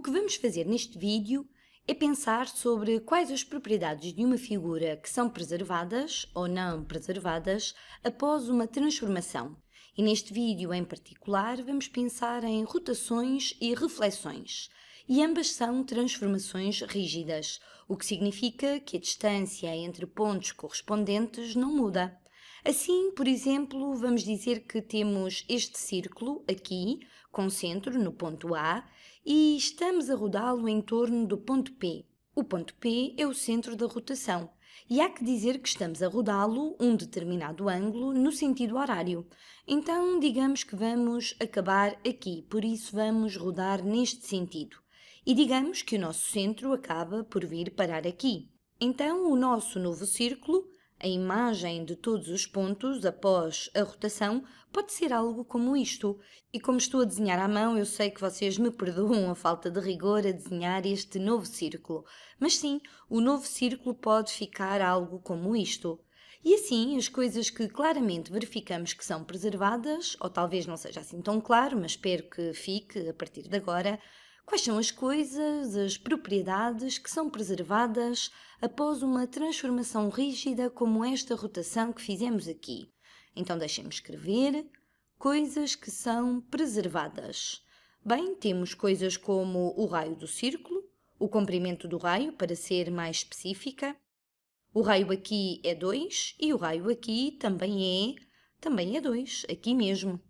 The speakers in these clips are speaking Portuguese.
O que vamos fazer neste vídeo é pensar sobre quais as propriedades de uma figura que são preservadas ou não preservadas após uma transformação. E neste vídeo em particular vamos pensar em rotações e reflexões. E ambas são transformações rígidas, o que significa que a distância entre pontos correspondentes não muda. Assim, por exemplo, vamos dizer que temos este círculo aqui, com centro no ponto A, e estamos a rodá-lo em torno do ponto P. O ponto P é o centro da rotação, e há que dizer que estamos a rodá-lo um determinado ângulo no sentido horário. Então, digamos que vamos acabar aqui, por isso vamos rodar neste sentido. E digamos que o nosso centro acaba por vir parar aqui. Então, o nosso novo círculo a imagem de todos os pontos após a rotação pode ser algo como isto. E como estou a desenhar à mão, eu sei que vocês me perdoam a falta de rigor a desenhar este novo círculo. Mas sim, o novo círculo pode ficar algo como isto. E assim, as coisas que claramente verificamos que são preservadas, ou talvez não seja assim tão claro, mas espero que fique a partir de agora, Quais são as coisas, as propriedades que são preservadas após uma transformação rígida como esta rotação que fizemos aqui? Então deixem-me escrever coisas que são preservadas. Bem, temos coisas como o raio do círculo, o comprimento do raio, para ser mais específica. O raio aqui é 2 e o raio aqui também é, também é 2, aqui mesmo.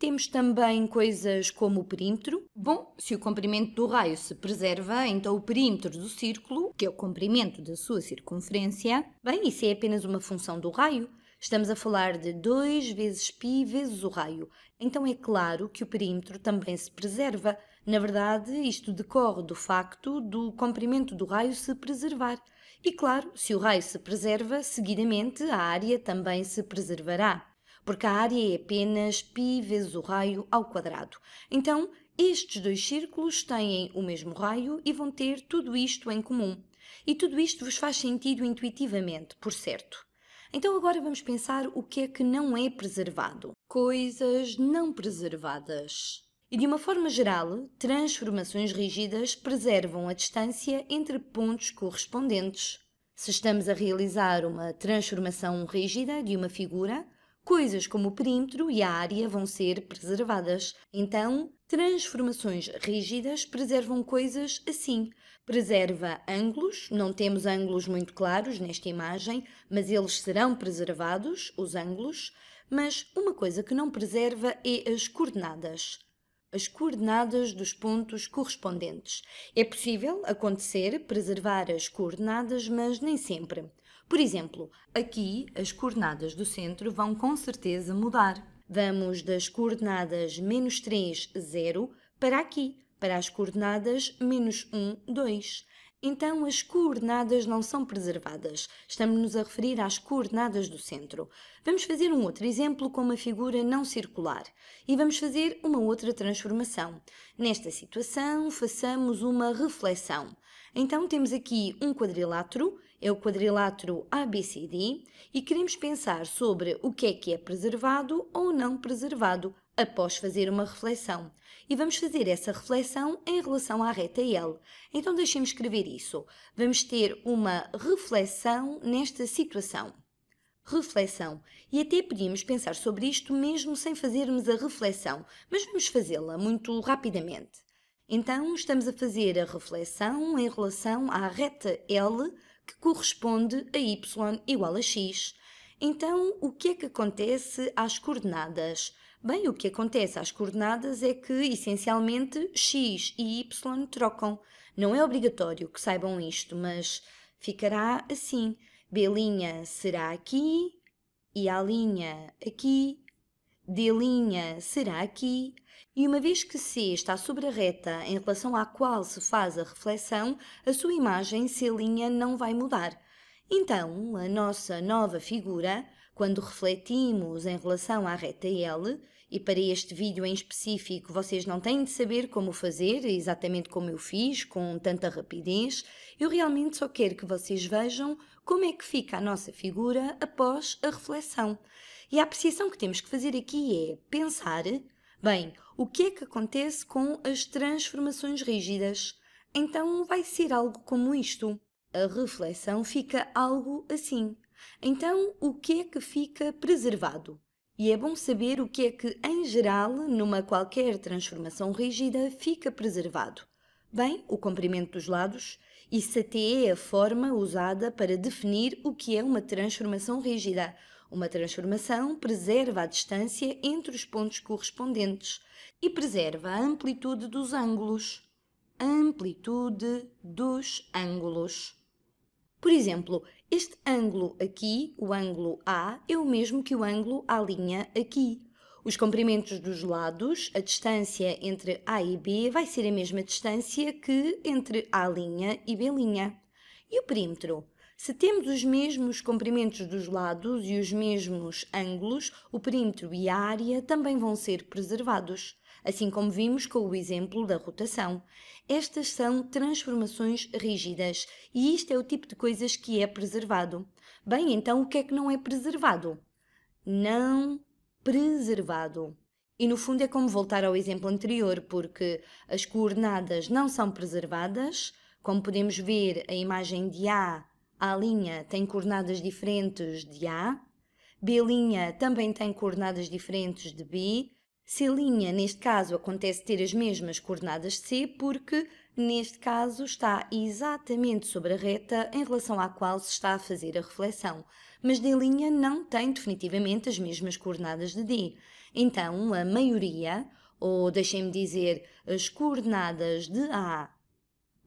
Temos também coisas como o perímetro. Bom, se o comprimento do raio se preserva, então o perímetro do círculo, que é o comprimento da sua circunferência, bem, isso é apenas uma função do raio. Estamos a falar de 2 vezes π vezes o raio. Então é claro que o perímetro também se preserva. Na verdade, isto decorre do facto do comprimento do raio se preservar. E claro, se o raio se preserva, seguidamente a área também se preservará porque a área é apenas π vezes o raio ao quadrado. Então, estes dois círculos têm o mesmo raio e vão ter tudo isto em comum. E tudo isto vos faz sentido intuitivamente, por certo. Então agora vamos pensar o que é que não é preservado. Coisas não preservadas. E de uma forma geral, transformações rígidas preservam a distância entre pontos correspondentes. Se estamos a realizar uma transformação rígida de uma figura, coisas como o perímetro e a área vão ser preservadas. Então, transformações rígidas preservam coisas assim. Preserva ângulos, não temos ângulos muito claros nesta imagem, mas eles serão preservados, os ângulos. Mas uma coisa que não preserva é as coordenadas as coordenadas dos pontos correspondentes. É possível acontecer preservar as coordenadas, mas nem sempre. Por exemplo, aqui as coordenadas do centro vão com certeza mudar. Vamos das coordenadas menos 3, 0 para aqui, para as coordenadas menos 1, 2. Então, as coordenadas não são preservadas. Estamos-nos a referir às coordenadas do centro. Vamos fazer um outro exemplo com uma figura não circular e vamos fazer uma outra transformação. Nesta situação, façamos uma reflexão. Então, temos aqui um quadrilátero, é o quadrilátero ABCD, e queremos pensar sobre o que é que é preservado ou não preservado após fazer uma reflexão. E vamos fazer essa reflexão em relação à reta L. Então deixemos escrever isso. Vamos ter uma reflexão nesta situação. Reflexão. E até podíamos pensar sobre isto mesmo sem fazermos a reflexão, mas vamos fazê-la muito rapidamente. Então, estamos a fazer a reflexão em relação à reta L que corresponde a y igual a x. Então, o que é que acontece às coordenadas Bem, o que acontece às coordenadas é que, essencialmente, x e y trocam. Não é obrigatório que saibam isto, mas ficará assim. B' será aqui e A' aqui, D' será aqui. E uma vez que C está sobre a reta em relação à qual se faz a reflexão, a sua imagem C' não vai mudar. Então, a nossa nova figura quando refletimos em relação à reta L, e para este vídeo em específico vocês não têm de saber como fazer, exatamente como eu fiz, com tanta rapidez, eu realmente só quero que vocês vejam como é que fica a nossa figura após a reflexão. E a apreciação que temos que fazer aqui é pensar, bem, o que é que acontece com as transformações rígidas? Então vai ser algo como isto. A reflexão fica algo assim. Então, o que é que fica preservado? E é bom saber o que é que, em geral, numa qualquer transformação rígida, fica preservado. Bem, o comprimento dos lados, isso até é a forma usada para definir o que é uma transformação rígida. Uma transformação preserva a distância entre os pontos correspondentes e preserva a amplitude dos ângulos. amplitude dos ângulos. Por exemplo, este ângulo aqui, o ângulo A, é o mesmo que o ângulo à linha aqui. Os comprimentos dos lados, a distância entre A e B vai ser a mesma distância que entre A' e B'. E o perímetro? Se temos os mesmos comprimentos dos lados e os mesmos ângulos, o perímetro e a área também vão ser preservados assim como vimos com o exemplo da rotação. Estas são transformações rígidas e isto é o tipo de coisas que é preservado. Bem, então o que é que não é preservado? Não preservado. E no fundo é como voltar ao exemplo anterior, porque as coordenadas não são preservadas, como podemos ver, a imagem de A, A' tem coordenadas diferentes de A, B' também tem coordenadas diferentes de B, se linha, neste caso, acontece ter as mesmas coordenadas de C, porque, neste caso, está exatamente sobre a reta em relação à qual se está a fazer a reflexão, mas D' não tem definitivamente as mesmas coordenadas de D. Então, a maioria, ou deixem-me dizer, as coordenadas de A,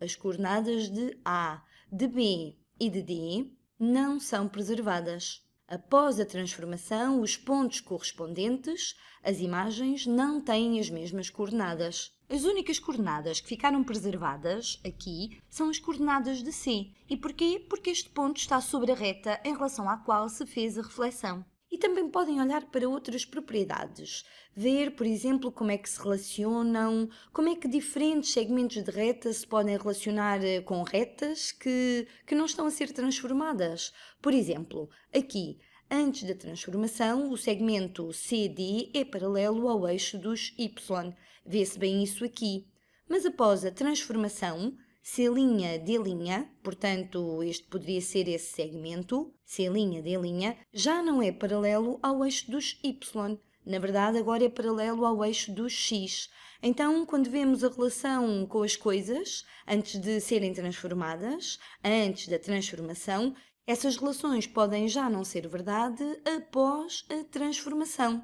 as coordenadas de A, de B e de D, não são preservadas. Após a transformação, os pontos correspondentes, as imagens, não têm as mesmas coordenadas. As únicas coordenadas que ficaram preservadas aqui são as coordenadas de C. E porquê? Porque este ponto está sobre a reta em relação à qual se fez a reflexão. E também podem olhar para outras propriedades, ver, por exemplo, como é que se relacionam, como é que diferentes segmentos de reta se podem relacionar eh, com retas que, que não estão a ser transformadas. Por exemplo, aqui, antes da transformação, o segmento CD é paralelo ao eixo dos Y. Vê-se bem isso aqui. Mas após a transformação, C' D', portanto, este poderia ser esse segmento, C' D', já não é paralelo ao eixo dos Y. Na verdade, agora é paralelo ao eixo dos X. Então, quando vemos a relação com as coisas, antes de serem transformadas, antes da transformação, essas relações podem já não ser verdade após a transformação.